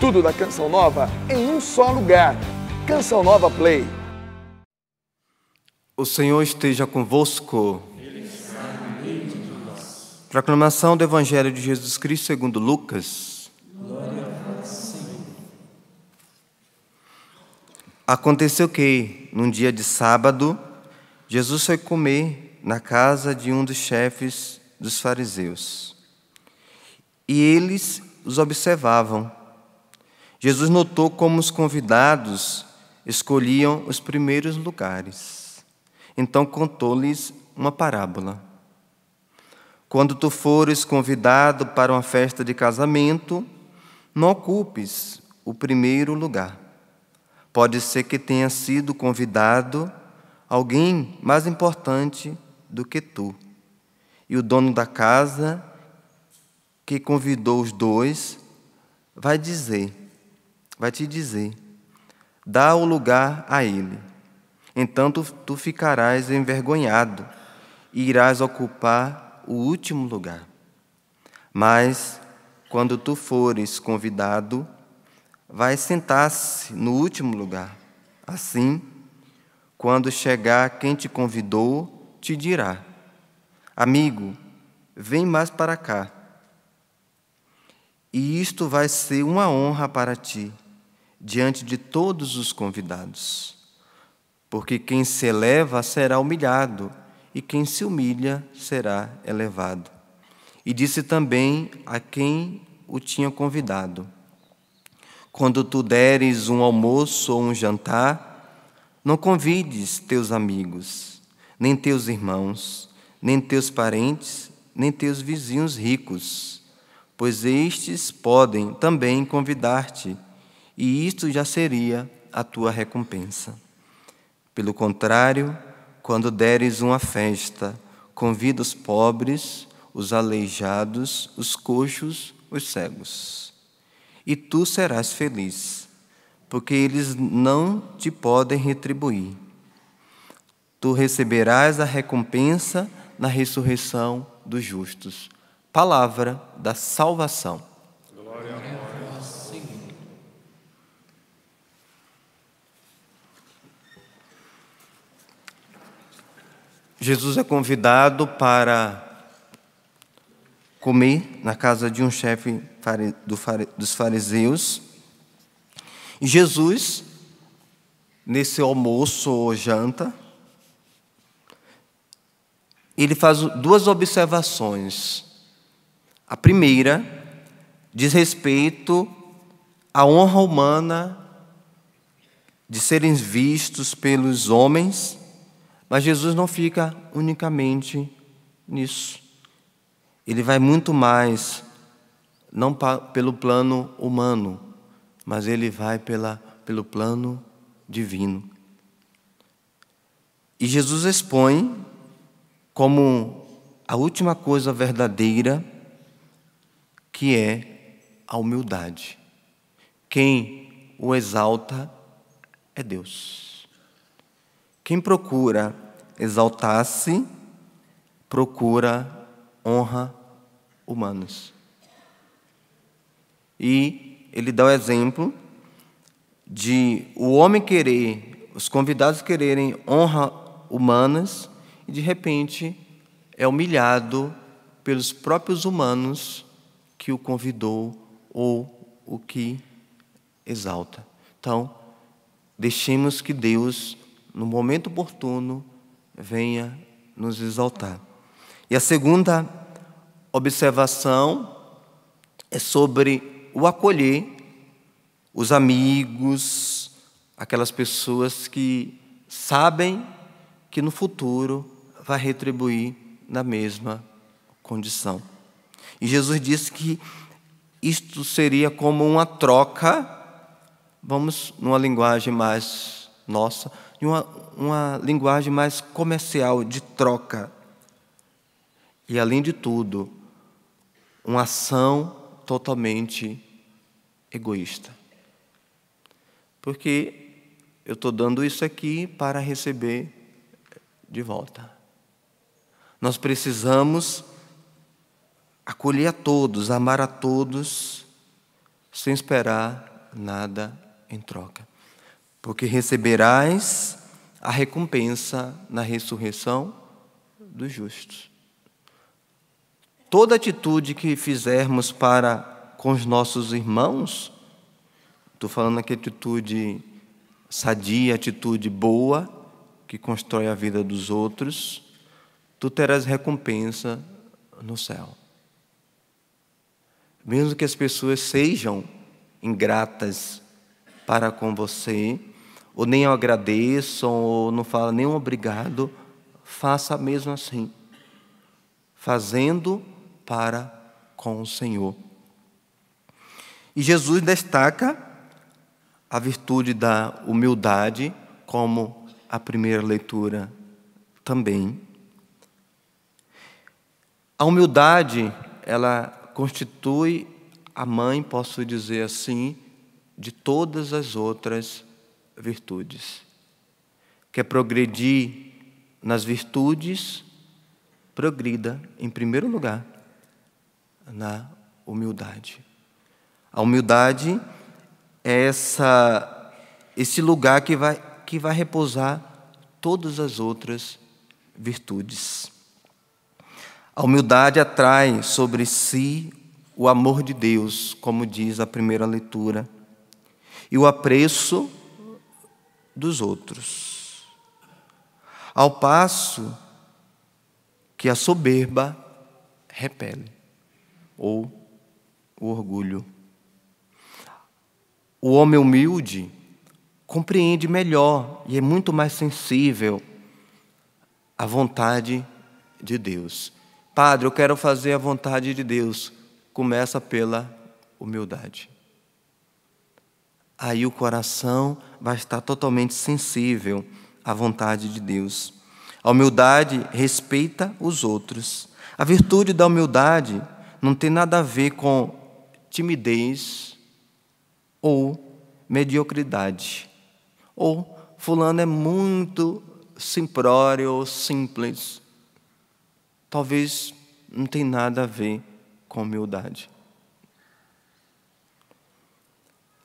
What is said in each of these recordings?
Tudo da Canção Nova em um só lugar. Canção Nova Play. O Senhor esteja convosco. Ele está no meio de nós. Proclamação do Evangelho de Jesus Cristo segundo Lucas. Glória a Deus, Senhor. Aconteceu que, num dia de sábado, Jesus foi comer na casa de um dos chefes dos fariseus. E eles os observavam. Jesus notou como os convidados escolhiam os primeiros lugares. Então contou-lhes uma parábola. Quando tu fores convidado para uma festa de casamento, não ocupes o primeiro lugar. Pode ser que tenha sido convidado alguém mais importante do que tu. E o dono da casa, que convidou os dois, vai dizer: vai te dizer: dá o lugar a ele. Então tu, tu ficarás envergonhado e irás ocupar o último lugar. Mas quando tu fores convidado, vai sentar-se no último lugar. Assim, quando chegar quem te convidou, te dirá: Amigo, vem mais para cá. E isto vai ser uma honra para ti diante de todos os convidados. Porque quem se eleva será humilhado, e quem se humilha será elevado. E disse também a quem o tinha convidado: Quando tu deres um almoço ou um jantar, não convides teus amigos, nem teus irmãos, nem teus parentes, nem teus vizinhos ricos, pois estes podem também convidar-te e isto já seria a tua recompensa. Pelo contrário, quando deres uma festa, convida os pobres, os aleijados, os coxos, os cegos. E tu serás feliz, porque eles não te podem retribuir. Tu receberás a recompensa na ressurreição dos justos. Palavra da salvação. Glória Jesus é convidado para comer na casa de um chefe dos fariseus. E Jesus, nesse almoço ou janta, ele faz duas observações. A primeira diz respeito à honra humana de serem vistos pelos homens mas Jesus não fica unicamente nisso. Ele vai muito mais, não pelo plano humano, mas ele vai pela, pelo plano divino. E Jesus expõe como a última coisa verdadeira que é a humildade. Quem o exalta é Deus. Quem procura exaltar-se, procura honra humanos. E ele dá o exemplo de o homem querer, os convidados quererem honra humanas e de repente é humilhado pelos próprios humanos que o convidou ou o que exalta. Então, deixemos que Deus no momento oportuno, venha nos exaltar. E a segunda observação é sobre o acolher os amigos, aquelas pessoas que sabem que no futuro vai retribuir na mesma condição. E Jesus disse que isto seria como uma troca, vamos numa linguagem mais nossa, e uma, uma linguagem mais comercial, de troca. E, além de tudo, uma ação totalmente egoísta. Porque eu estou dando isso aqui para receber de volta. Nós precisamos acolher a todos, amar a todos, sem esperar nada em troca porque receberás a recompensa na ressurreição dos justos. Toda atitude que fizermos para com os nossos irmãos, estou falando aqui atitude sadia, atitude boa, que constrói a vida dos outros, tu terás recompensa no céu. Mesmo que as pessoas sejam ingratas para com você, ou nem agradeçam, ou não falam nem obrigado, faça mesmo assim, fazendo para com o Senhor. E Jesus destaca a virtude da humildade, como a primeira leitura também. A humildade, ela constitui a mãe, posso dizer assim, de todas as outras virtudes. Quer progredir nas virtudes, progrida, em primeiro lugar, na humildade. A humildade é essa, esse lugar que vai, que vai repousar todas as outras virtudes. A humildade atrai sobre si o amor de Deus, como diz a primeira leitura, e o apreço dos outros. Ao passo que a soberba repele, ou o orgulho. O homem humilde compreende melhor e é muito mais sensível à vontade de Deus. Padre, eu quero fazer a vontade de Deus. Começa pela humildade aí o coração vai estar totalmente sensível à vontade de Deus. A humildade respeita os outros. A virtude da humildade não tem nada a ver com timidez ou mediocridade. Ou fulano é muito simplório ou simples. Talvez não tenha nada a ver com humildade.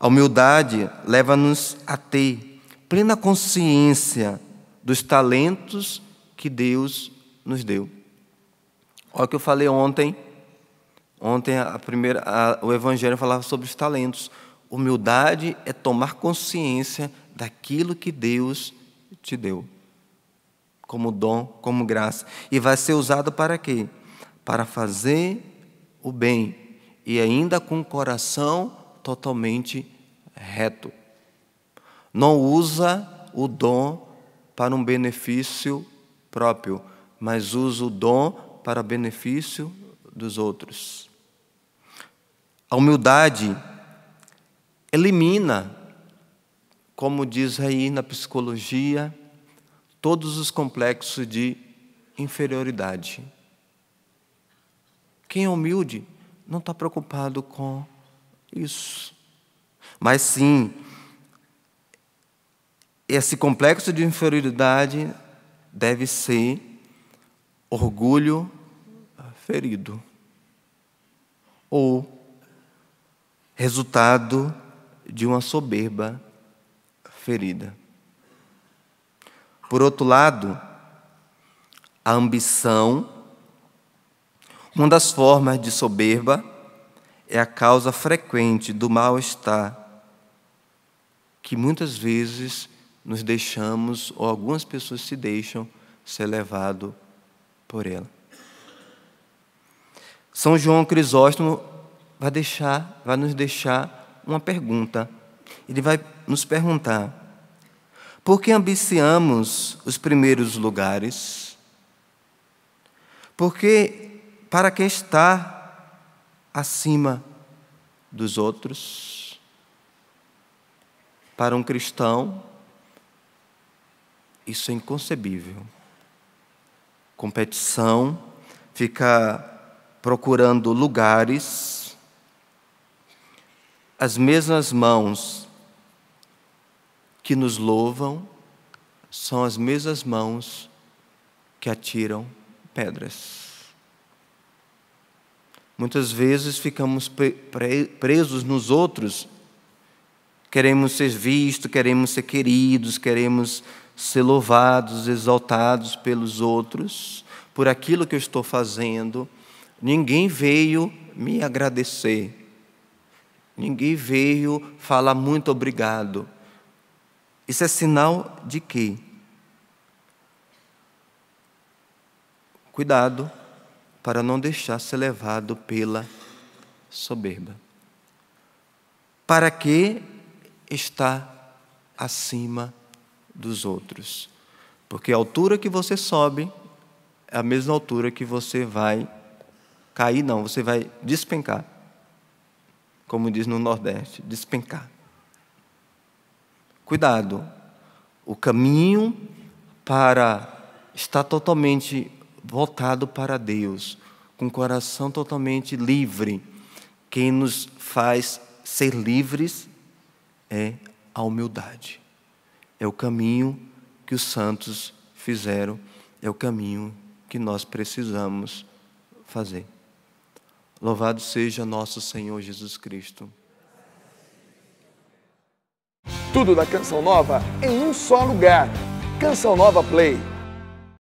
A humildade leva-nos a ter plena consciência dos talentos que Deus nos deu. Olha o que eu falei ontem. Ontem a primeira, a, o Evangelho falava sobre os talentos. Humildade é tomar consciência daquilo que Deus te deu, como dom, como graça. E vai ser usado para quê? Para fazer o bem e ainda com o coração totalmente reto. Não usa o dom para um benefício próprio, mas usa o dom para benefício dos outros. A humildade elimina, como diz aí na psicologia, todos os complexos de inferioridade. Quem é humilde não está preocupado com isso. Mas sim, esse complexo de inferioridade deve ser orgulho ferido ou resultado de uma soberba ferida. Por outro lado, a ambição, uma das formas de soberba, é a causa frequente do mal-estar que muitas vezes nos deixamos, ou algumas pessoas se deixam, ser levado por ela. São João Crisóstomo vai deixar, vai nos deixar uma pergunta. Ele vai nos perguntar: por que ambiciamos os primeiros lugares? Porque para que estar acima dos outros. Para um cristão, isso é inconcebível. Competição, ficar procurando lugares, as mesmas mãos que nos louvam são as mesmas mãos que atiram pedras. Muitas vezes ficamos presos nos outros. Queremos ser vistos, queremos ser queridos, queremos ser louvados, exaltados pelos outros por aquilo que eu estou fazendo. Ninguém veio me agradecer. Ninguém veio falar muito obrigado. Isso é sinal de quê? Cuidado para não deixar ser levado pela soberba. Para que está acima dos outros? Porque a altura que você sobe é a mesma altura que você vai cair, não, você vai despencar. Como diz no Nordeste, despencar. Cuidado, o caminho para estar totalmente voltado para Deus, com o coração totalmente livre. Quem nos faz ser livres é a humildade. É o caminho que os santos fizeram, é o caminho que nós precisamos fazer. Louvado seja nosso Senhor Jesus Cristo. Tudo da Canção Nova em um só lugar. Canção Nova Play.